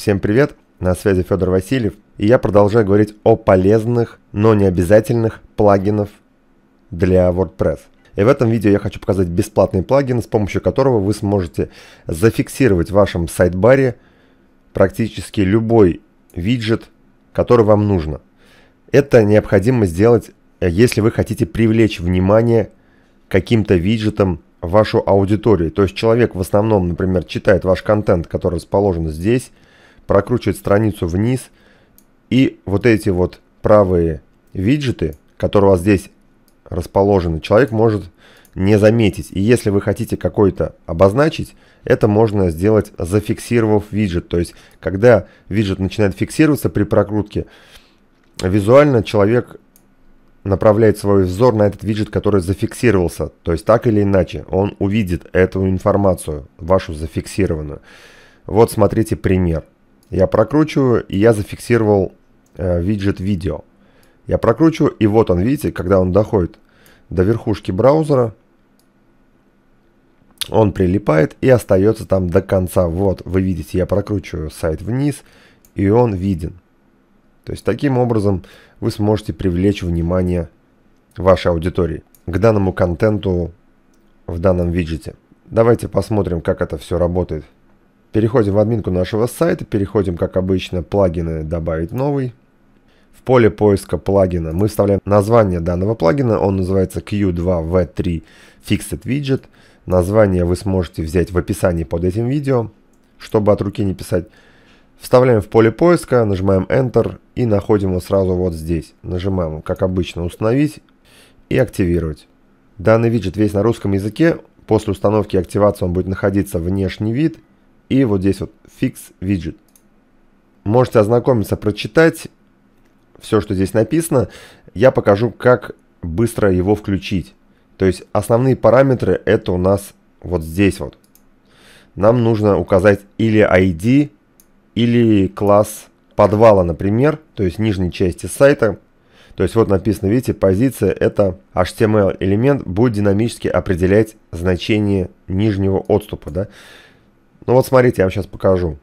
Всем привет, на связи Федор Васильев, и я продолжаю говорить о полезных, но не обязательных плагинов для WordPress. И в этом видео я хочу показать бесплатный плагин, с помощью которого вы сможете зафиксировать в вашем сайт-баре практически любой виджет, который вам нужно. Это необходимо сделать, э, если вы хотите привлечь внимание каким-то виджетом вашу аудиторию. То есть человек в основном, например, читает ваш контент, который расположен здесь – прокручивать страницу вниз, и вот эти вот правые виджеты, которые у вас здесь расположены, человек может не заметить. И если вы хотите какой-то обозначить, это можно сделать зафиксировав виджет. То есть, когда виджет начинает фиксироваться при прокрутке, визуально человек направляет свой взор на этот виджет, который зафиксировался. То есть, так или иначе, он увидит эту информацию, вашу зафиксированную. Вот смотрите пример. Я прокручиваю, и я зафиксировал э, виджет видео. Я прокручиваю, и вот он, видите, когда он доходит до верхушки браузера, он прилипает и остается там до конца. Вот, вы видите, я прокручиваю сайт вниз, и он виден. То есть таким образом вы сможете привлечь внимание вашей аудитории к данному контенту в данном виджете. Давайте посмотрим, как это все работает. Переходим в админку нашего сайта, переходим, как обычно, плагины «Добавить новый». В поле поиска плагина мы вставляем название данного плагина, он называется Q2V3 Fixed Widget. Название вы сможете взять в описании под этим видео, чтобы от руки не писать. Вставляем в поле поиска, нажимаем Enter и находим его сразу вот здесь. Нажимаем, как обычно, «Установить» и «Активировать». Данный виджет весь на русском языке. После установки и активации он будет находиться внешний вид и вот здесь вот Fix Widget. Можете ознакомиться, прочитать все, что здесь написано. Я покажу, как быстро его включить. То есть основные параметры это у нас вот здесь вот. Нам нужно указать или ID, или класс подвала, например, то есть нижней части сайта. То есть вот написано, видите, позиция это HTML элемент будет динамически определять значение нижнего отступа. Да? Ну вот смотрите, я вам сейчас покажу.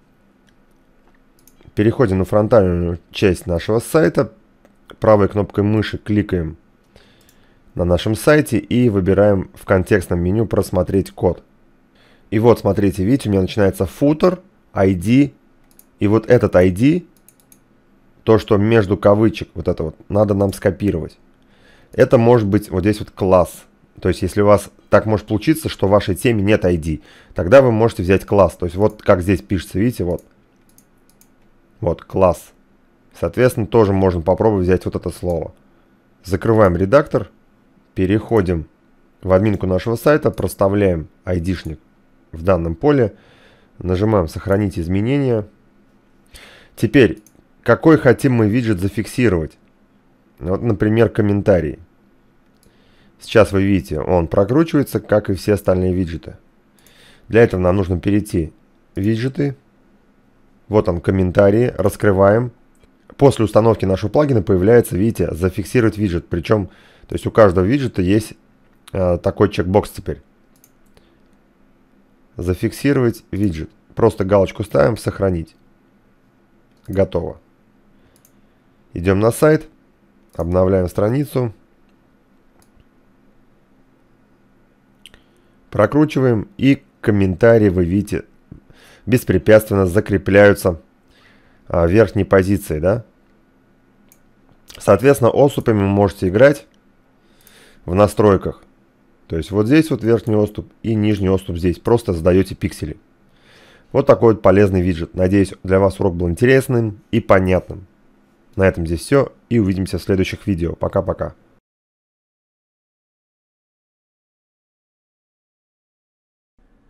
Переходим на фронтальную часть нашего сайта. Правой кнопкой мыши кликаем на нашем сайте и выбираем в контекстном меню «Просмотреть код». И вот, смотрите, видите, у меня начинается футер, ID, и вот этот ID, то, что между кавычек, вот это вот, надо нам скопировать. Это может быть вот здесь вот класс – то есть, если у вас так может получиться, что в вашей теме нет ID, тогда вы можете взять класс. То есть, вот как здесь пишется, видите, вот. Вот, класс. Соответственно, тоже можно попробовать взять вот это слово. Закрываем редактор, переходим в админку нашего сайта, проставляем ID-шник в данном поле, нажимаем «Сохранить изменения». Теперь, какой хотим мы виджет зафиксировать? Вот, например, комментарий. Сейчас вы видите, он прокручивается, как и все остальные виджеты. Для этого нам нужно перейти в виджеты. Вот он, комментарии, раскрываем. После установки нашего плагина появляется, видите, зафиксировать виджет. Причем, то есть у каждого виджета есть э, такой чекбокс теперь. Зафиксировать виджет. Просто галочку ставим, сохранить. Готово. Идем на сайт, обновляем страницу. прокручиваем и комментарии вы видите беспрепятственно закрепляются а, в верхней позиции, да. Соответственно, отступами вы можете играть в настройках. То есть вот здесь вот верхний отступ и нижний отступ здесь. Просто задаете пиксели. Вот такой вот полезный виджет. Надеюсь, для вас урок был интересным и понятным. На этом здесь все и увидимся в следующих видео. Пока-пока.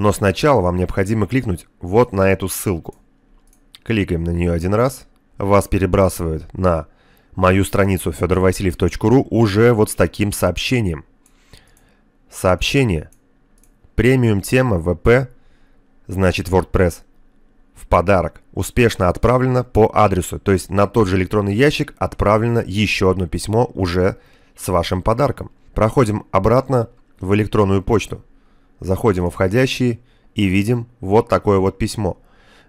но сначала вам необходимо кликнуть вот на эту ссылку. Кликаем на нее один раз. Вас перебрасывают на мою страницу fedorvasильев.ru уже вот с таким сообщением. Сообщение. Премиум тема ВП, значит WordPress, в подарок. Успешно отправлено по адресу, то есть на тот же электронный ящик отправлено еще одно письмо уже с вашим подарком. Проходим обратно в электронную почту. Заходим во входящие и видим вот такое вот письмо.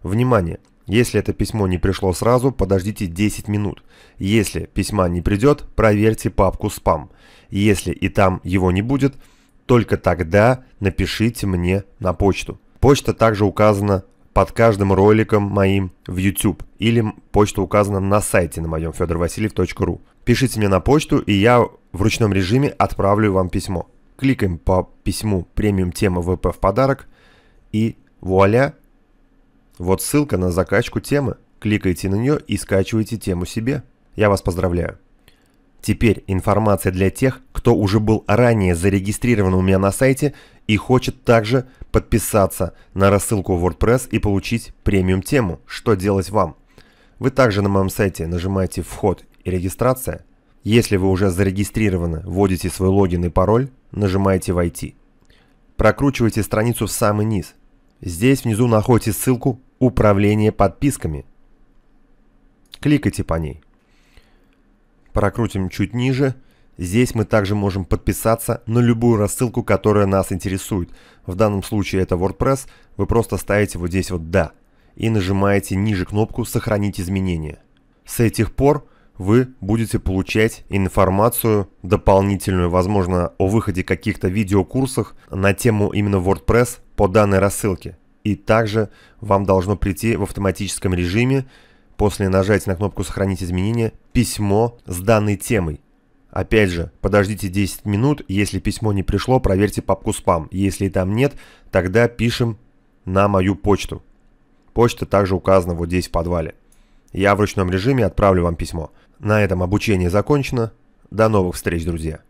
Внимание! Если это письмо не пришло сразу, подождите 10 минут. Если письма не придет, проверьте папку «Спам». Если и там его не будет, только тогда напишите мне на почту. Почта также указана под каждым роликом моим в YouTube или почта указана на сайте на моем fedorvasiliev.ru. Пишите мне на почту, и я в ручном режиме отправлю вам письмо кликаем по письму «Премиум тема ВП в подарок» и вуаля! Вот ссылка на закачку темы. Кликайте на нее и скачивайте тему себе. Я вас поздравляю. Теперь информация для тех, кто уже был ранее зарегистрирован у меня на сайте и хочет также подписаться на рассылку WordPress и получить премиум тему «Что делать вам?». Вы также на моем сайте нажимаете «Вход и регистрация», если вы уже зарегистрированы, вводите свой логин и пароль, нажимаете «Войти». Прокручивайте страницу в самый низ. Здесь внизу находите ссылку «Управление подписками». Кликайте по ней. Прокрутим чуть ниже. Здесь мы также можем подписаться на любую рассылку, которая нас интересует. В данном случае это WordPress. Вы просто ставите вот здесь вот «Да» и нажимаете ниже кнопку «Сохранить изменения». С этих пор вы будете получать информацию дополнительную, возможно, о выходе каких-то видеокурсах на тему именно WordPress по данной рассылке. И также вам должно прийти в автоматическом режиме после нажатия на кнопку «Сохранить изменения» письмо с данной темой. Опять же, подождите 10 минут, если письмо не пришло, проверьте папку «Спам». Если там нет, тогда пишем на мою почту. Почта также указана вот здесь в подвале. Я в ручном режиме отправлю вам письмо. На этом обучение закончено. До новых встреч, друзья.